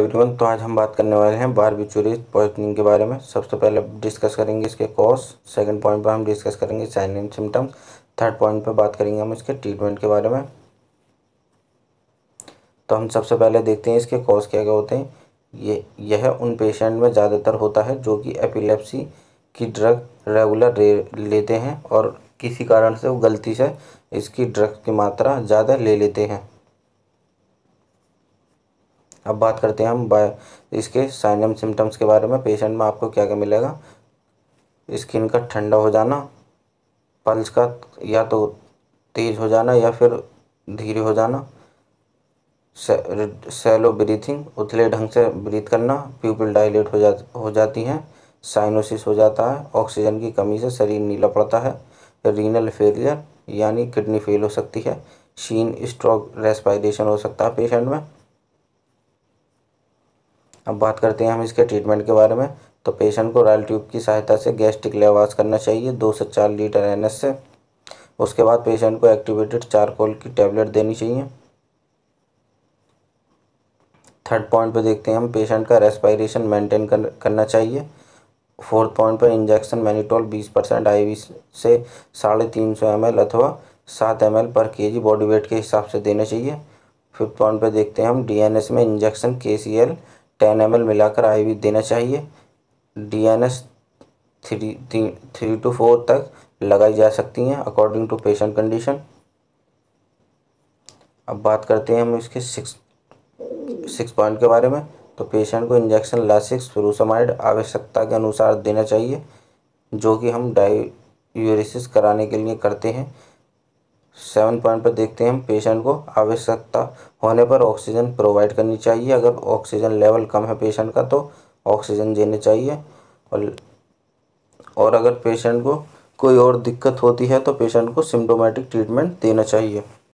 everyone तो आज हम बात करने वाले हैं बारबिचुरेट पॉइजनिंग के बारे में सबसे पहले डिस्कस करेंगे इसके कॉज सेकंड पॉइंट पर हम डिस्कस करेंगे sign and symptoms third point पर बात करेंगे हम इसके ट्रीटमेंट के बारे में तो हम सबसे पहले देखते हैं इसके कॉज क्या क्या होते हैं ये यह उन पेशेंट में ज़्यादातर होता है जो कि एपिलेप्सी की ड्रग रेगुलर लेते हैं और किसी कारण से वो गलती से इसकी ड्रग की मात्रा ज़्यादा ले लेते हैं अब बात करते हैं हम इसके साइन एंड सिम्टम्स के बारे में पेशेंट में आपको क्या क्या मिलेगा स्किन का ठंडा हो जाना पल्स का या तो तेज़ हो जाना या फिर धीरे हो जाना सेलो ब्रीथिंग उथले ढंग से ब्रीथ करना प्यूपल डायलेट हो जा हो जाती हैं साइनोसिस हो जाता है ऑक्सीजन की कमी से शरीर नीला पड़ता है रीनल फेलियर यानी किडनी फेल हो सकती है शीन स्ट्रोक रेस्पायरेशन हो सकता है पेशेंट में अब बात करते हैं हम इसके ट्रीटमेंट के बारे में तो पेशेंट को रॉयल ट्यूब की सहायता से गैस्ट्रिक लेवास करना चाहिए दो से चार लीटर एन से उसके बाद पेशेंट को एक्टिवेटेड चारकोल की टैबलेट देनी चाहिए थर्ड पॉइंट पे देखते हैं हम पेशेंट का रेस्पायरेशन मेंटेन कर, करना चाहिए फोर्थ पॉइंट पर इंजेक्शन मैनिटोल 20 परसेंट आई से साढ़े तीन सौ एम अथवा सात एम पर के जी बॉडी वेट के हिसाब से देना चाहिए फिफ्थ पॉइंट पर देखते हैं हम डी में इंजेक्शन के सी एल टेन एम मिलाकर आईवी देना चाहिए DNS three three two four तक लगाई जा सकती हैं अकॉर्डिंग टू पेशेंट कंडीशन अब बात करते हैं हम इसके सिक्स सिक्स पॉइंट के बारे में तो पेशेंट को इंजेक्शन लासिक्स फ्रूसामाइड आवश्यकता के अनुसार देना चाहिए जो कि हम डायूरिसिस कराने के लिए करते हैं सेवन पॉइंट पर देखते हैं हम पेशेंट को आवश्यकता होने पर ऑक्सीजन प्रोवाइड करनी चाहिए अगर ऑक्सीजन लेवल कम है पेशेंट का तो ऑक्सीजन देने चाहिए और और अगर पेशेंट को कोई और दिक्कत होती है तो पेशेंट को सिम्टोमेटिक ट्रीटमेंट देना चाहिए